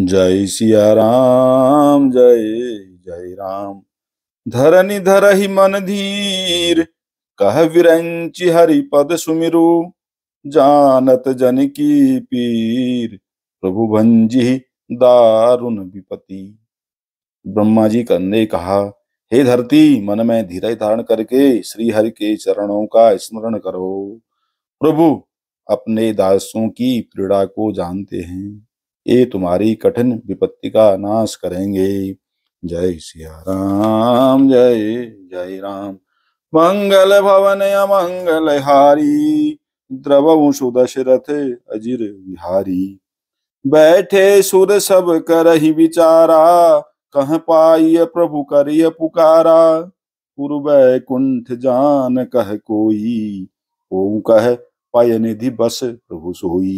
जय सिया राम जय जय राम धरनी धर ही मन धीर कह विरंचि हरि पद सुमिरु जानत जन की पीर प्रभु भंजी दारुण विपति ब्रह्मा जी ने कहा हे धरती मन में धीरज धारण करके श्री हरि के चरणों का स्मरण करो प्रभु अपने दासों की पीड़ा को जानते हैं ये तुम्हारी कठिन विपत्ति का नाश करेंगे जय सिया राम जय जय राम मंगल भवन अमंगल हारी द्रव दशरथ अजिर बिहारी बैठे सुर सब करही विचारा कह पाई प्रभु करिय पुकारा पूर्व कुंठ जान कह कोई ओ कह पाय निधि बस प्रभु सोई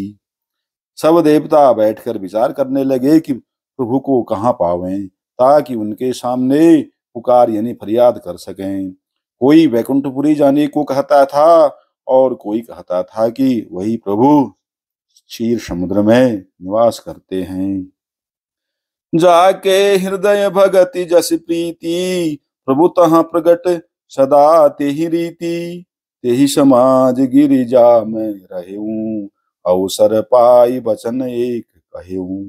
सब देवता बैठकर विचार करने लगे कि प्रभु को कहाँ पावे ताकि उनके सामने पुकार यानी फरियाद कर सकें कोई वैकुंठपुरी जाने को कहता था और कोई कहता था कि वही प्रभु क्षीर समुद्र में निवास करते हैं जाके हृदय भगति जस प्रीति प्रभु तहा प्रगट सदा तेही रीति तेही समाज गिरिजा में रहूं अवसर पाई वचन एक कहूं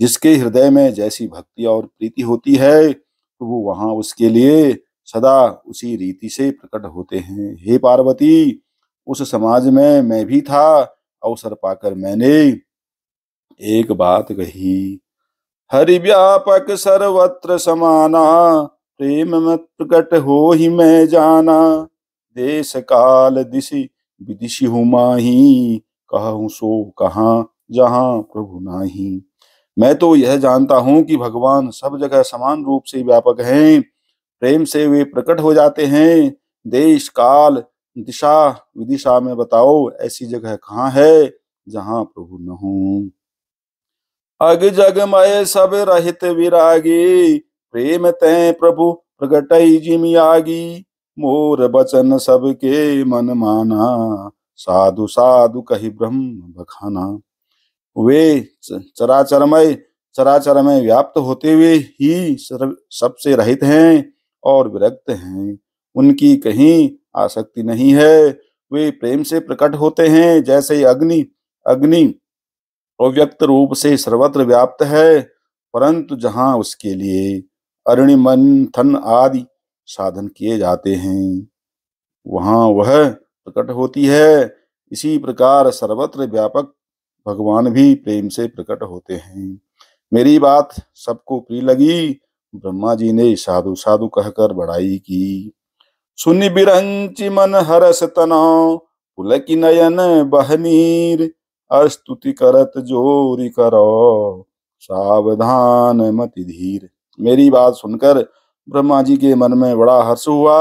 जिसके हृदय में जैसी भक्ति और प्रीति होती है तो वो वहां उसके लिए सदा उसी रीति से प्रकट होते हैं हे पार्वती उस समाज में मैं भी था अवसर पाकर मैंने एक बात कही हरि व्यापक सर्वत्र समाना प्रेम में प्रकट हो ही मैं जाना देश काल दिशी विदिशी हूँ माही कहा हूँ सो कहा जहा प्रभु नाही मैं तो यह जानता हूं कि भगवान सब जगह समान रूप से व्यापक हैं प्रेम से वे प्रकट हो जाते हैं देश काल दिशा विदिशा में बताओ ऐसी जगह कहाँ है जहां प्रभु न हो अग जग मय सब रहित विरागी प्रेम तय प्रभु प्रगटई जिमियागी मोर बचन सबके मन माना साधु साधु कही ब्रह्म बखाना वे चराचरमय चराचरमय व्याप्त होते हुए ही सबसे रहित हैं और विरक्त हैं उनकी कहीं आसक्ति नहीं है वे प्रेम से प्रकट होते हैं जैसे अग्नि अग्नि अव्यक्त रूप से सर्वत्र व्याप्त है परंतु जहाँ उसके लिए अरणि मंथन आदि साधन किए जाते हैं वहां वह प्रकट होती है इसी प्रकार सर्वत्र व्यापक भगवान भी प्रेम से प्रकट होते हैं मेरी बात सबको प्रिय लगी ब्रह्मा जी ने साधु साधु कहकर बड़ाई की सुनि बिरंचि मन हरस तनाव की नयन बहनीर अस्तुति करत जोरी करो सावधान मति धीर मेरी बात सुनकर ब्रह्मा जी के मन में बड़ा हर्ष हुआ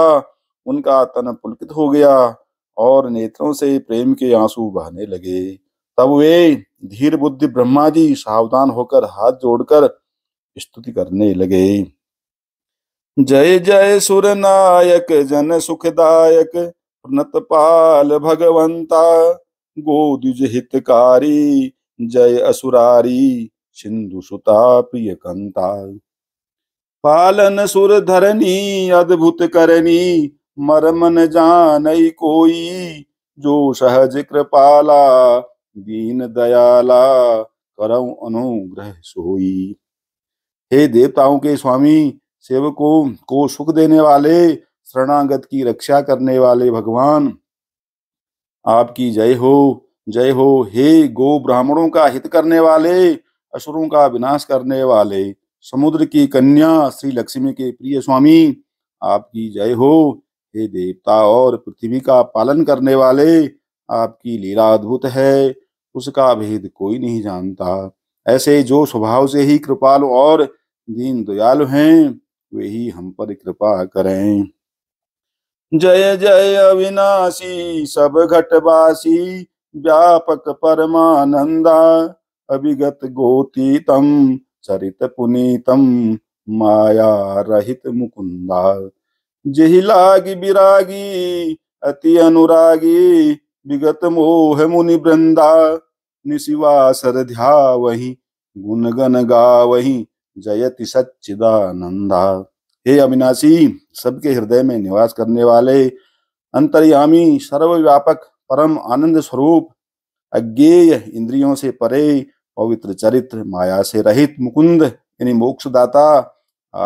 उनका तन पुलकित हो गया और नेत्रों से प्रेम के आंसू बहने लगे तब वे धीर बुद्धि ब्रह्मा जी सावधान होकर हाथ जोड़कर स्तुति करने लगे जय जय सुर नायक जन सुखदायक प्रणत पाल भगवंता गोदुज हितकारी जय असुरारी सिंधु सुता प्रिय कंता पालन सुर धरणी अद्भुत करनी मरम न जान कोई जो सहज कृपाला दीन दयाला करऊ अनुग्रह सोई हे देवताओं के स्वामी सेवकों को सुख देने वाले शरणागत की रक्षा करने वाले भगवान आपकी जय हो जय हो हे गो ब्राह्मणों का हित करने वाले असुरों का विनाश करने वाले समुद्र की कन्या श्री लक्ष्मी के प्रिय स्वामी आपकी जय हो हे देवता और पृथ्वी का पालन करने वाले आपकी लीला अद्भुत है उसका भेद कोई नहीं जानता ऐसे जो स्वभाव से ही कृपालु और दीन दयालु हैं वे ही हम पर कृपा करें जय जय अविनाशी सब घटवासी व्यापक परमानंदा अभिगत गोतीतम चरित पुनीतम माया रहित मुकुंदा जेहि लागी बिरागी अति अनुरागी विगत मोह मुनि वृंदा निशिवासर ध्यावही गा वही जयति सच्चिदानंदा हे अविनाशी सबके हृदय में निवास करने वाले अंतर्यामी सर्वव्यापक परम आनंद स्वरूप अज्ञेय इंद्रियों से परे पवित्र चरित्र माया से रहित मुकुंद यानी मोक्षदाता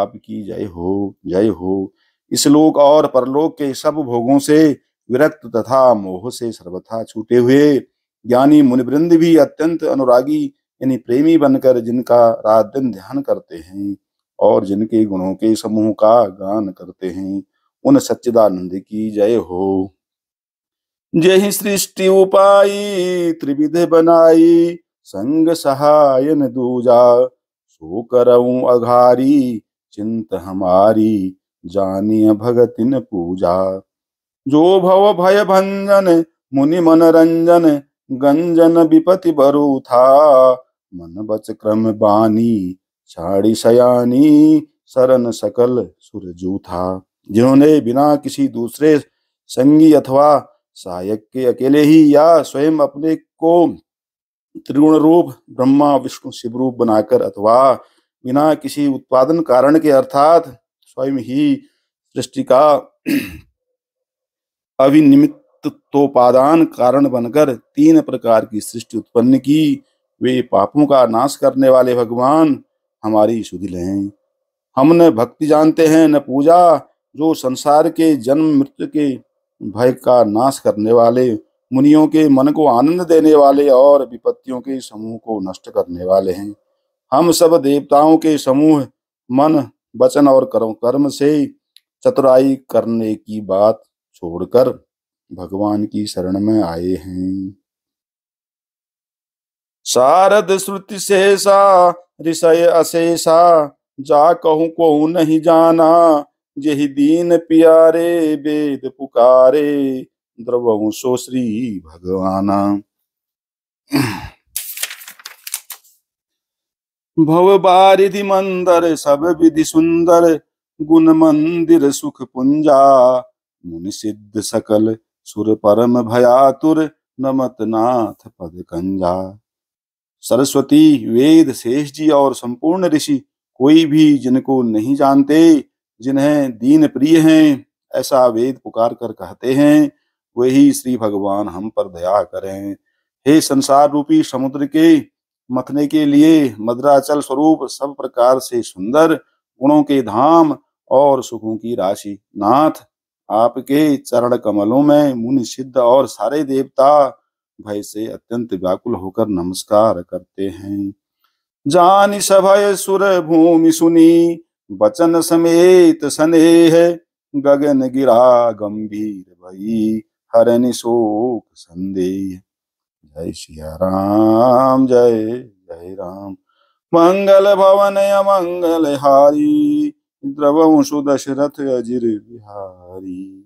आपकी जय हो जय हो इसलोक और परलोक के सब भोगों से विरक्त तथा मोह से सर्वथा छूटे हुए ज्ञानी मुनिवृंद भी अत्यंत अनुरागी यानी प्रेमी बनकर जिनका रात दिन ध्यान करते हैं और जिनके गुणों के समूह का गान करते हैं उन सच्चिदानंद की जय हो जय ही सृष्टि उपायी त्रिविध बनाई संग सहायन दूजा सो करऊ अघारी चिंत हमारी जानिय भगतिन पूजा जो भव भय भंजन मुनि मनोरंजन गंजन विपति बरु था मन बच क्रम बानी छाड़ी सयानी शरण सकल सुरजू था जिन्होंने बिना किसी दूसरे संगी अथवा सहायक के अकेले ही या स्वयं अपने को त्रिगुण रूप ब्रह्मा विष्णु शिव रूप बनाकर अथवा बिना किसी उत्पादन कारण के अर्थात स्वयं ही सृष्टि का अविनिमित्तोपादान कारण बनकर तीन प्रकार की सृष्टि उत्पन्न की वे पापों का नाश करने वाले भगवान हमारी सुधिल हैं हम न भक्ति जानते हैं न पूजा जो संसार के जन्म मृत्यु के भय का नाश करने वाले मुनियों के मन को आनंद देने वाले और विपत्तियों के समूह को नष्ट करने वाले हैं हम सब देवताओं के समूह मन वचन और कर्म से चतुराई करने की बात छोड़कर भगवान की शरण में आए हैं शारद श्रुति शेषा ऋषय अशेषा जा कहूं को नहीं जाना यही दीन प्यारे वेद पुकारे द्रव सो श्री भगवाना भव बारिधि मंदर सब विधि सुंदर गुण मंदिर सुख पुंजा मुनि सिद्ध सकल सुर परम भयातुर नमत नाथ पद कंजा सरस्वती वेद शेष जी और संपूर्ण ऋषि कोई भी जिनको नहीं जानते जिन्हें दीन प्रिय हैं ऐसा वेद पुकार कर कहते हैं वही श्री भगवान हम पर दया करें हे संसार रूपी समुद्र के मथने के लिए मद्राचल स्वरूप सब प्रकार से सुंदर गुणों के धाम और सुखों की राशि नाथ आपके चरण कमलों में मुनि सिद्ध और सारे देवता भय से अत्यंत व्याकुल होकर नमस्कार करते हैं जान सभय सुर भूमि सुनी बचन समेत स्नेह गगन गिरा गंभीर भई हरण शोक संदेह जय सिया राम जय जय राम मंगल भवन अमंगल हारी द्रवशु दशरथ अजिर बिहारी